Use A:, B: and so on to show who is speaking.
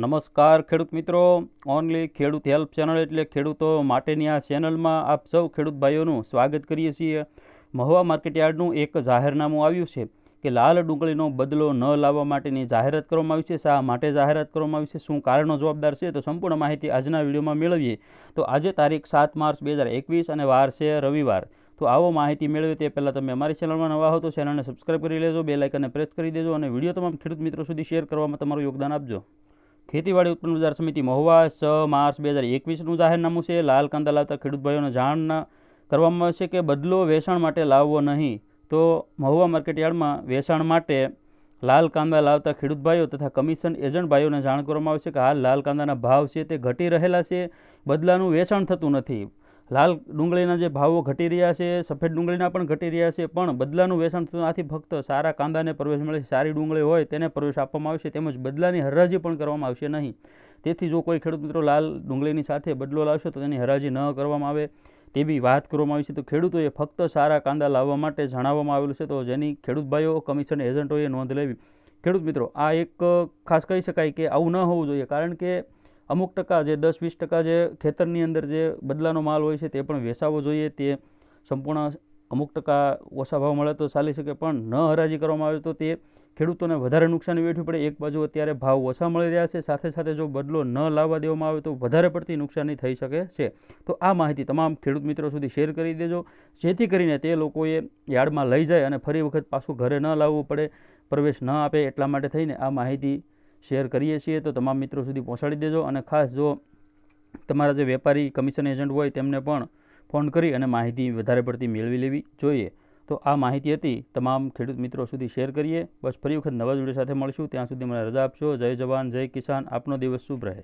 A: નમસ્કાર ખેડૂત મિત્રો ઓન્લી ખેડૂત હેલ્પ ચેનલ એટલે ખેડૂતો માટેની આ ચેનલ માં આપ સૌ ખેડૂત ભાઈઓનું સ્વાગત કરીએ છીએ મહોવા માર્કેટયાર્ડ નું એક જાહેરાતામો આવ્યું છે કે લાલ ડુંગળીનો બદલો ન લાવવા માટેની જાહેરાત કરવામાં આવી છે આ માટે જાહેરાત કરવામાં આવી છે શું કારણો જવાબદાર છે તો સંપૂર્ણ માહિતી આજના વિડિયોમાં મેળવીએ તો આજની તારીખ 7 માર્ચ 2021 અને વાર છે રવિવાર તો આવો માહિતી મેળવતા પહેલા તમે અમારી ચેનલ માં નવા હો તો ચેનલને સબસ્ક્રાઇબ કરી લેજો બેલ આઇકન પરેશ કરી દેજો અને વિડિયો તમામ ખેડૂત મિત્રો સુધી શેર કરવામાં તમારો યોગદાન આપજો ખેતીવાડી ઉત્પન્ન બજાર સમિતિ મોહવા 6 માર્ચ 2021 નું જાહેરનામું છે લાલ કાંદલા લાવતા ખેડૂત ભાઈઓ ને જાણ કરવામાં આવે છે કે બદલો વેચાણ માટે લાવવો નહીં તો મોહવા માર્કેટયાર્ડ માં વેચાણ માટે લાલ કાંબલ લાવતા ખેડૂત ભાઈઓ તથા કમિશન એજન્ટ ભાઈઓ ને જાણ કરવામાં આવે છે કે હાલ લાલ કાંદાના ભાવ છે તે ઘટી રહેલા છે બદલાનું વેચાણ થતું નથી લાલ ડુંગળીના જે ભાવો ઘટી રહ્યા છે સફેદ ડુંગળીના પણ ઘટી રહ્યા છે પણ બદલાનું વેચાણ નથી ફક્ત સારા કાંદાને પ્રવેશ મળે સારી ડુંગળી હોય તેને પ્રવેશ આપવામાં આવશે તેમજ બદલાની હરાજી પણ કરવામાં આવશે નહીં તેથી જો કોઈ ખેડૂત મિત્રો લાલ ડુંગળીની સાથે બદલો લાવશે તો તેની હરાજી ન કરવામાં આવે તેવી વાત કરવામાં આવી છે તો ખેડૂતોએ ફક્ત સારા કાંદા લાવવા માટે જણાવવામાં આવેલું છે તો જેની ખેડૂત ભાઈઓ કમિશન એજન્ટોએ નોંધ લેવી ખેડૂત મિત્રો આ એક ખાસ કહી શકાય કે આવું ન હોવું જોઈએ કારણ કે અમુક ટકા જે 10 20% જે ક્ષેત્રની અંદર જે બદલાનો માલ હોય છે તે પણ વેચાવો જોઈએ તે સંપૂર્ણ અમુક ટકા વસા ભાવ મળે તો ચાલી શકે પણ ન હરાજી કરવામાં આવે તો તે ખેલાડીઓને વધારે નુકસાન વિયઠું પડે એક બાજુ અત્યારે ભાવ વસા મળી રહ્યા છે સાથે સાથે જો બદલો ન લાવવા દેવામાં આવે તો વધારે પડતી નુકસાની થઈ શકે છે તો આ માહિતી તમામ ખેલુત મિત્રો સુધી શેર કરી દેજો જેથી કરીને તે લોકોએ યાદમાં લઈ જાય અને ફરી વખત પાછો ઘરે ન લાવવો પડે પ્રવેશ ન આપે એટલા માટે થઈને આ માહિતી शेयर करिए चाहिए तो तमाम मित्रों સુધી પહોંચાડી દેજો અને ખાસ જો તમારા જે વેપારી કમિશન એજન્ટ હોય તેમને પણ ફોન કરી અને માહિતી વધારે પડતી મેળવી લેવી જોઈએ તો આ માહિતી હતી તમામ ખેડૂત મિત્રો સુધી શેર करिए બસ ફરી વખત નવા વિડિયો સાથે મળીશું ત્યાં સુધી મને રજા આપજો જય જવાન જય કિસાન આપનો દિવસ સુબ રહે